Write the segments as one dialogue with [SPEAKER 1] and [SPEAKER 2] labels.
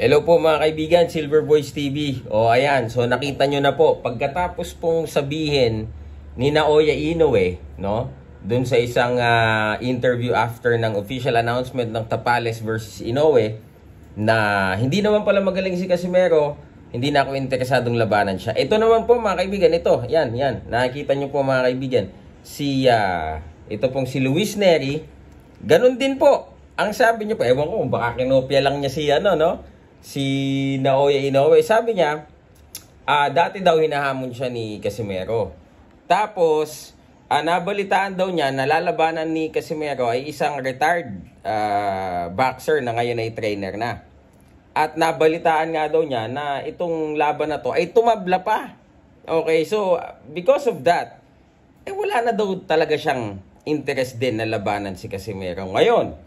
[SPEAKER 1] Hello po mga kaibigan, Silver Voice TV. O ayan, so nakita nyo na po, pagkatapos pong sabihin ni Naoya Inoue, no? Doon sa isang uh, interview after ng official announcement ng Tapales versus Inoue na hindi naman pala magaling si Casimero, hindi na ako interesadong labanan siya. Ito naman po mga kaibigan, ito, yan, yan. Nakikita nyo po mga kaibigan, si, uh, ito pong si Luis Neri, ganun din po. Ang sabi niya po, ewan ko, baka kinopia lang niya si ano, no? si Naoya Inoue, sabi niya, uh, dati daw hinahamon siya ni Casimero. Tapos, uh, nabalitaan daw niya na lalabanan ni Casimero ay isang retired uh, boxer na ngayon ay trainer na. At nabalitaan nga daw niya na itong laban na to ay tumabla pa. Okay, so because of that, eh wala na daw talaga siyang interest din na labanan si Casimero. Ngayon,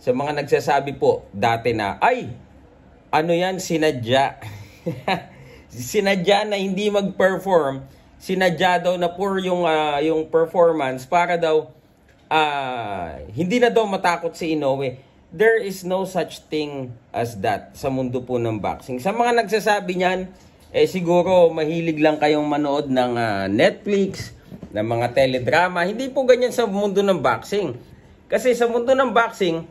[SPEAKER 1] sa mga nagsasabi po dati na, ay, ano yan, sinadya. sinadya na hindi mag-perform, sinadya daw na poor yung, uh, yung performance para daw uh, hindi na daw matakot si Inoue. There is no such thing as that sa mundo po ng boxing. Sa mga nagsasabi niyan, eh siguro mahilig lang kayong manood ng uh, Netflix, ng mga teledrama. Hindi po ganyan sa mundo ng boxing. Kasi sa mundo ng boxing,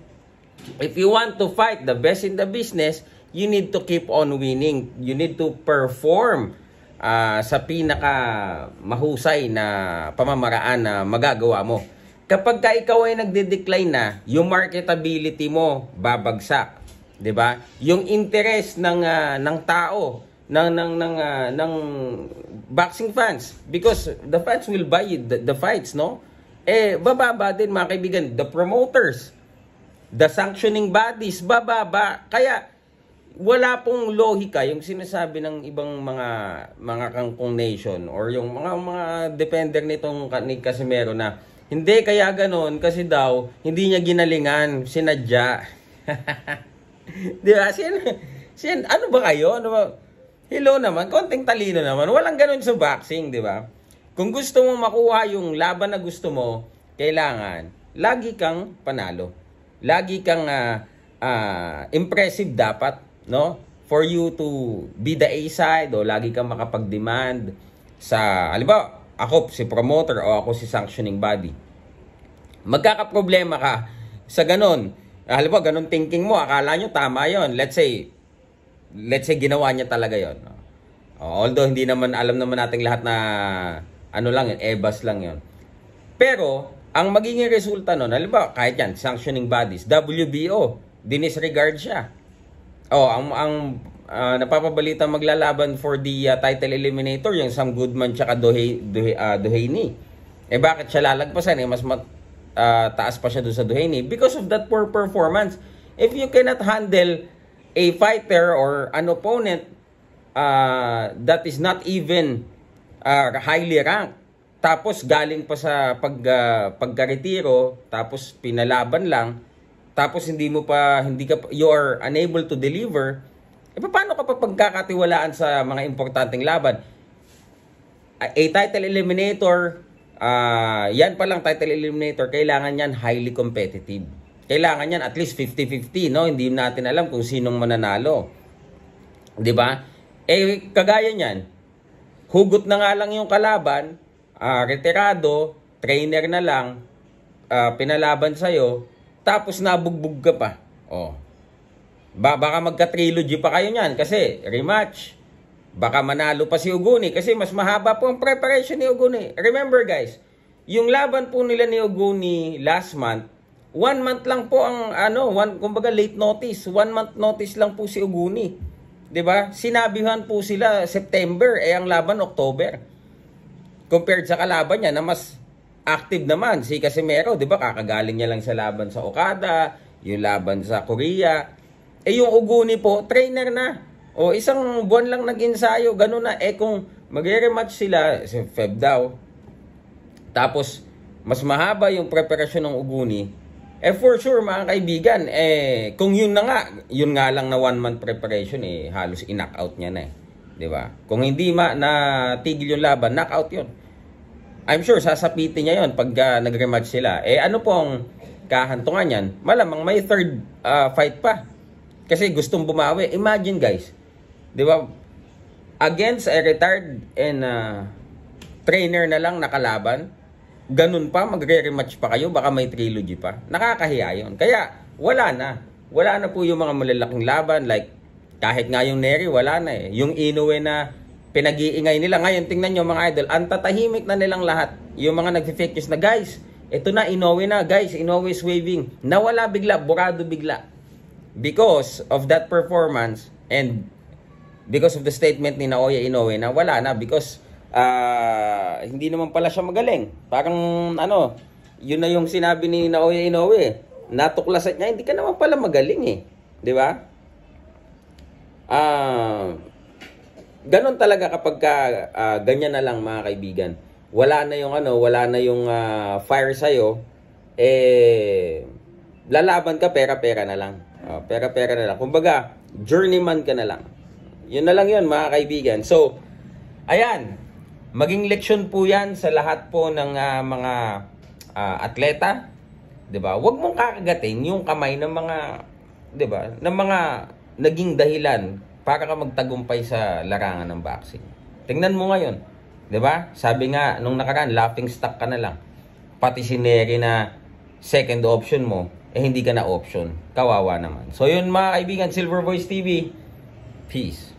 [SPEAKER 1] if you want to fight the best in the business, you need to keep on winning. You need to perform uh, sa pinaka mahusay na pamamaraan na magagawa mo. Kapag ka ikaw ay nagde-decline na, yung marketability mo babagsak, 'di ba? Yung interest ng uh, ng tao ng ng ng uh, ng boxing fans because the fans will buy the, the fights, no? Eh bababa din mga kaibigan, the promoters, the sanctioning bodies bababa. Kaya wala pong lohika yung sinasabi ng ibang mga mga kangkong nation or yung mga mga defender nitong ni Casimero na hindi kaya ganoon kasi daw hindi niya ginalingan, sinadya. Di ba? Sin, sin, ano ba kayo? Ano ba? Hello naman, konting talino naman. Walang ganoon sa boxing, di ba? Kung gusto mo makuha yung laban na gusto mo, kailangan lagi kang panalo. Lagi kang uh, uh, impressive dapat no? For you to be the A side o lagi kang makapag-demand sa, halimbawa, ako si promoter o ako si sanctioning body. Magkakaproblema ka sa ganun. Halimbawa, ganun thinking mo, akala nyo tama yon Let's say, let's say ginawa niya talaga yon no? Although hindi naman alam naman nating lahat na ano lang yun, EBAS lang yon. Pero, ang magiging resulta nun, halimbawa, kahit yan, sanctioning bodies, WBO, dinisregard siya. Oh, ang ang uh, ah, napapabalita maglalaban for the uh, title eliminator yung Sam Goodman tsaka Duhe, Duhe, uh, ah, Duhaney. Eh bakit siya lalagpasan? Eh mas mat, uh, taas pa siya doon sa Duheni because of that poor performance. If you cannot handle a fighter or an opponent uh, that is not even uh, highly ranked, tapos galing pa sa pag, uh, pagkaretiro, tapos pinalaban lang, tapos hindi mo pa hindi ka you are unable to deliver, eh paano ka pa pagkakatiwalaan sa mga importanteng laban? Ah, a title eliminator, uh, yan pa lang title eliminator, kailangan yan highly competitive. Kailangan yan at least 50-50, no? Hindi natin alam kung sinong mananalo. 'Di ba? Eh kagaya niyan, hugot na nga lang yung kalaban, uh, retirado, trainer na lang, uh, pinalaban sa'yo, tapos nabugbog ka pa. Oh. Ba baka magka-trilogy pa kayo niyan kasi rematch. Baka manalo pa si Uguni kasi mas mahaba po ang preparation ni Uguni. Remember guys, yung laban po nila ni Uguni last month, one month lang po ang ano, one, kumbaga late notice. One month notice lang po si Uguni. 'di ba? Sinabihan po sila September eh ang laban October. Compared sa kalaban niya na mas active naman si Casimero, 'di ba? Kakagaling niya lang sa laban sa Okada, yung laban sa Korea. Eh yung Uguni po, trainer na. O isang buwan lang nag-ensayo, ganun na. Eh kung magre-rematch sila, si Feb daw, tapos mas mahaba yung preparasyon ng Uguni, eh for sure mga kaibigan, eh kung yun na nga, yun nga lang na one month preparation eh halos in-knockout niya na eh. 'Di ba? Kung hindi ma na tigil yung laban, knockout 'yon. I'm sure sasapitin niya yon pag uh, nag-rematch sila. Eh ano pong kahantungan niyan? Malamang may third uh, fight pa. Kasi gustong bumawi. Imagine guys, 'di ba? Against a retired and uh, trainer na lang nakalaban, ganun pa magre-rematch pa kayo, baka may trilogy pa. Nakakahiya 'yon. Kaya wala na. Wala na po yung mga malalaking laban like kahit nga yung Neri wala na eh. Yung Inoue na pinag-iingay nila. Ngayon, tingnan nyo mga idol, ang tatahimik na nilang lahat. Yung mga nag-fake news na, guys, ito na, inowe na, guys, inowe is waving. Nawala bigla, burado bigla. Because of that performance and because of the statement ni Naoya Inoue na wala na because uh, hindi naman pala siya magaling. Parang ano, yun na yung sinabi ni Naoya Inoue. Natuklasan niya, hindi ka naman pala magaling eh. Di ba? Ah... Uh, Ganon talaga kapag ka, uh, ganyan na lang mga kaibigan. Wala na yung ano, wala na yung uh, fire iyo. eh, lalaban ka pera-pera na lang. Uh, pera-pera na lang. Kumbaga, journeyman ka na lang. Yun na lang yun mga kaibigan. So, ayan, maging leksyon po yan sa lahat po ng uh, mga uh, atleta. 'di ba? Huwag mong kakagatin yung kamay ng mga 'di ba? ng mga naging dahilan para ka magtagumpay sa larangan ng boxing. Tingnan mo ngayon, 'di ba? Sabi nga nung nakaraan, laughing stock ka na lang. Pati si Neri na second option mo, eh hindi ka na option. Kawawa naman. So yun mga kaibigan, Silver Voice TV. Peace.